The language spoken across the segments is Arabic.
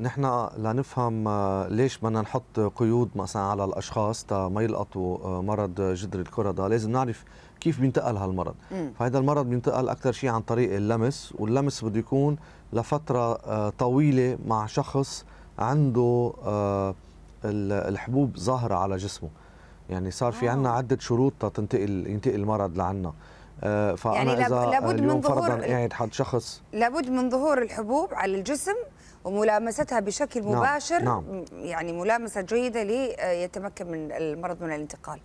نحن لنفهم آه، ليش بدنا نحط قيود مثلا على الاشخاص تا ما يلقطوا آه، مرض جدر الكرة لازم نعرف كيف بينتقل هالمرض فهذا المرض بينتقل اكثر شيء عن طريق اللمس واللمس بده يكون لفتره آه، طويله مع شخص عنده الحبوب ظاهره على جسمه يعني صار في عندنا عده شروط تنتقل ينتقل المرض لعنا فانا يعني اذا لابد من ظهور قاعد حد شخص لابد من ظهور الحبوب على الجسم وملامستها بشكل نعم، مباشر نعم. نعم. يعني ملامسة جيدة ليتمكن آه، من المرض من الانتقال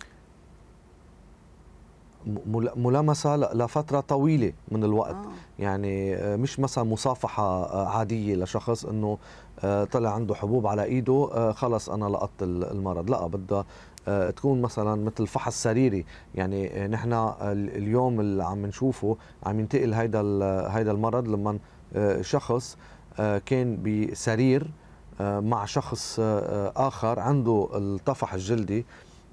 ملامسه لفتره طويله من الوقت آه. يعني آه، مش مثلا مصافحه آه، عاديه لشخص انه طلع عنده حبوب على ايده خلص انا لقطت المرض لا بدها تكون مثلا مثل فحص سريري يعني نحن اليوم اللي عم نشوفه عم ينتقل هيدا هيدا المرض لما شخص آه، كان بسرير آه، مع شخص آه، آخر عنده الطفح الجلدي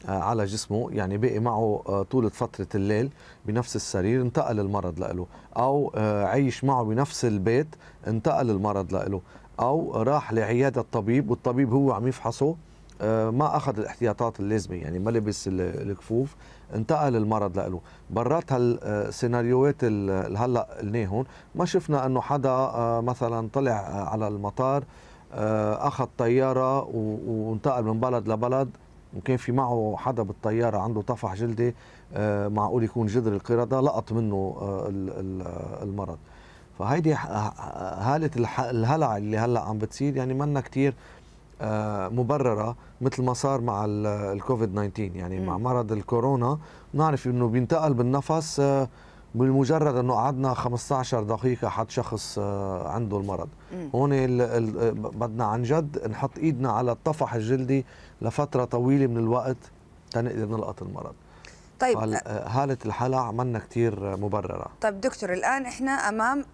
على جسمه يعني بقي معه طولة فترة الليل بنفس السرير انتقل المرض لإله أو عيش معه بنفس البيت انتقل المرض لإله أو راح لعيادة الطبيب والطبيب هو عم يفحصه ما أخذ الاحتياطات اللازمة يعني ما لبس الكفوف انتقل المرض لإله برات هالسيناريوهات آه، اللي هلا قلناهم ما شفنا انه حدا آه، مثلا طلع آه، على المطار اخذ طياره وانتقل من بلد لبلد وكان في معه حدا بالطياره عنده طفح جلدي معقول يكون جذر القرده لقط منه المرض فهيدي هاله الهلع اللي هلا عم بتصير يعني منا كثير آه، مبرره مثل ما صار مع الكوفيد 19 يعني مع مرض الكورونا نعرف انه بينتقل بالنفس آه، بمجرد انه قعدنا 15 دقيقه حد شخص آه، عنده المرض هون بدنا عن جد نحط ايدنا على الطفح الجلدي لفتره طويله من الوقت تنقدر نلقط المرض طيب هاله الحاله عملنا كثير مبرره طيب دكتور الان احنا امام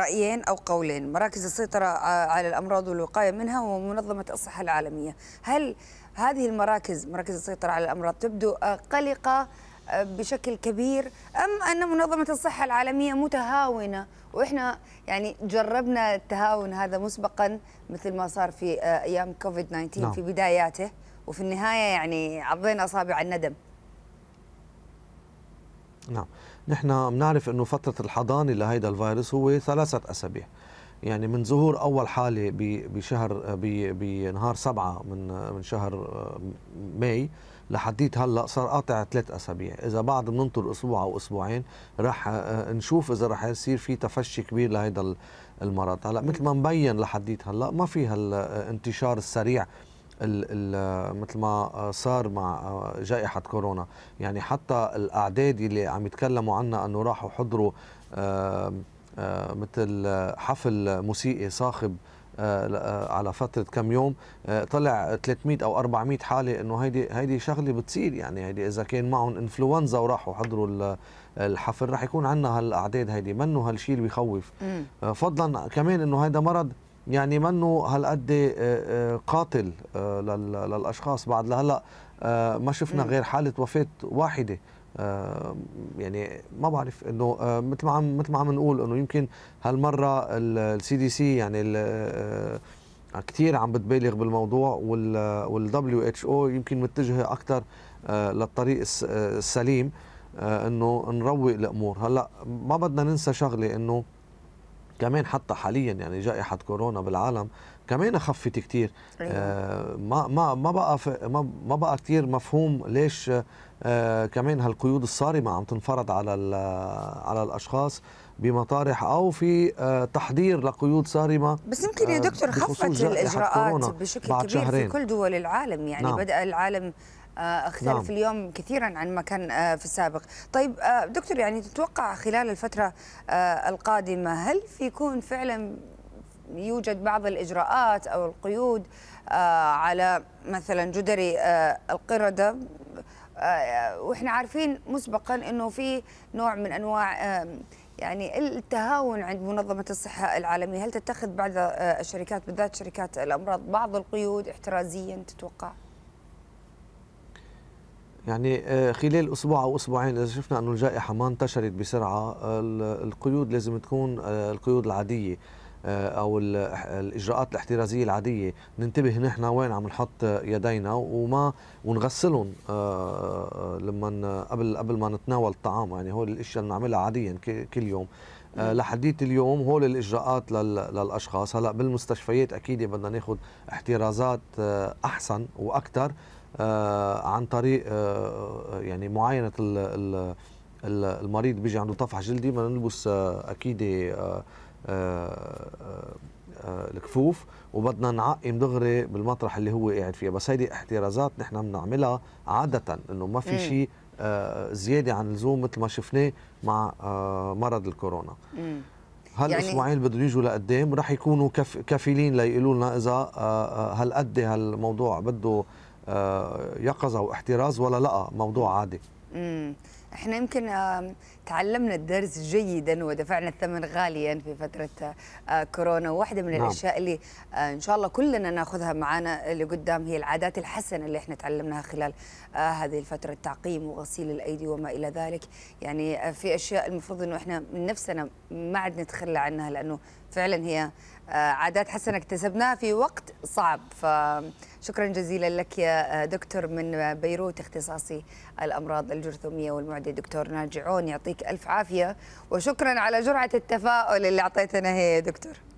رايين او قولين مراكز السيطره على الامراض والوقايه منها ومنظمه الصحه العالميه هل هذه المراكز مراكز السيطره على الامراض تبدو قلقه بشكل كبير ام ان منظمه الصحه العالميه متهاونه واحنا يعني جربنا التهاون هذا مسبقا مثل ما صار في ايام كوفيد 19 نعم. في بداياته وفي النهايه يعني عضينا اصابع الندم نعم نحن بنعرف انه فتره الحضانه لهيدا الفيروس هو ثلاثه اسابيع يعني من ظهور اول حاله بشهر بنهار سبعة من من شهر آه، ماي لحديت هلا صار قاطع ثلاث اسابيع اذا بعد بننطر اسبوع او اسبوعين راح آه، نشوف اذا راح يصير في تفشي كبير لهيدا المرض هلا مثل ما مبين لحديت هلا ما في هالانتشار آه، السريع مثل ما آه، صار مع آه، جائحه كورونا يعني حتى الاعداد اللي عم يتكلموا عنها انه راحوا حضروا آه، مثل حفل موسيقي صاخب على فتره كم يوم طلع 300 او 400 حاله انه هيدي هيدي شغله بتصير يعني هيدي اذا كان معهم انفلونزا وراحوا حضروا الحفل رح يكون عندنا هالاعداد هيدي منه هالشيء اللي بخوف فضلا كمان انه هيدا مرض يعني منه هالقد آه، آه، قاتل آه، للاشخاص بعد لهلا ما شفنا غير حاله وفاه واحده يعني ما بعرف انه مثل ما عم مثل ما عم نقول انه يمكن هالمره السي دي سي يعني كثير عم بتبالغ بالموضوع والدبليو اتش او يمكن متجهه اكثر للطريق السليم انه نروق الامور هلا ما بدنا ننسى شغله انه كمان حتى حاليا يعني جائحه كورونا بالعالم كمان خفت كثير أيوة. آه، ما ما ما بقى ما بقى كثير مفهوم ليش آه، كمان هالقيود الصارمه عم تنفرض على على الاشخاص بمطارح او في آه، تحضير لقيود صارمه بس يمكن يا دكتور خفت الاجراءات بشكل كبير شهرين. في كل دول العالم يعني نعم. بدا العالم آه، اختلف نعم. اليوم كثيرا عن ما كان آه، في السابق طيب آه، دكتور يعني تتوقع خلال الفترة القادمة هل فيكون فعلا يوجد بعض الإجراءات أو القيود على مثلا جدري القردة واحنا عارفين مسبقا انه في نوع من انواع يعني التهاون عند منظمة الصحة العالمية هل تتخذ بعض الشركات بالذات شركات الأمراض بعض القيود احترازيا تتوقع؟ يعني آه، خلال اسبوع او اسبوعين اذا شفنا انه الجائحه ما انتشرت بسرعه آه، القيود لازم تكون آه، القيود العاديه او الاجراءات الاحترازيه العاديه ننتبه نحن وين عم نحط يدينا وما ونغسلهم لما قبل قبل ما نتناول الطعام يعني هول الاشياء اللي بنعملها عاديا كل يوم نعم. لحديت اليوم هول الاجراءات للاشخاص هلا بالمستشفيات اكيد بدنا ناخذ احترازات احسن واكثر آه، عن طريق آه، آه، يعني معاينه المريض بيجي عنده طفح جلدي بدنا نلبس اكيد الكفوف وبدنا نعقم دغري بالمطرح اللي هو قاعد فيه بس هيدي احترازات نحن بنعملها عاده انه ما في شيء زياده عن اللزوم مثل ما شفناه مع مرض الكورونا هل هالاسبوعين يعني اسبوعين بدهم يجوا لقدام وراح يكونوا كفيلين ليقولوا لنا اذا هالقد هالموضوع بده آه، يقظه واحتراز ولا لا موضوع عادي امم احنا يمكن تعلمنا الدرس جيدا ودفعنا الثمن غاليا في فتره آه، كورونا واحده من نعم. الاشياء اللي آه، ان شاء الله كلنا ناخذها معنا لقدام هي العادات الحسنه اللي احنا تعلمناها خلال هذه الفتره التعقيم وغسيل الايدي وما الى ذلك يعني في اشياء المفروض انه احنا من نفسنا ما عاد نتخلى عنها لانه فعلا هي آه، عادات حسنة اكتسبناها في وقت صعب فشكرا جزيلا لك يا آه، دكتور من بيروت اختصاصي الأمراض الجرثومية والمعدة دكتور ناجعون يعطيك ألف عافية وشكرا على جرعة التفاؤل اللي أعطيتنا هي يا دكتور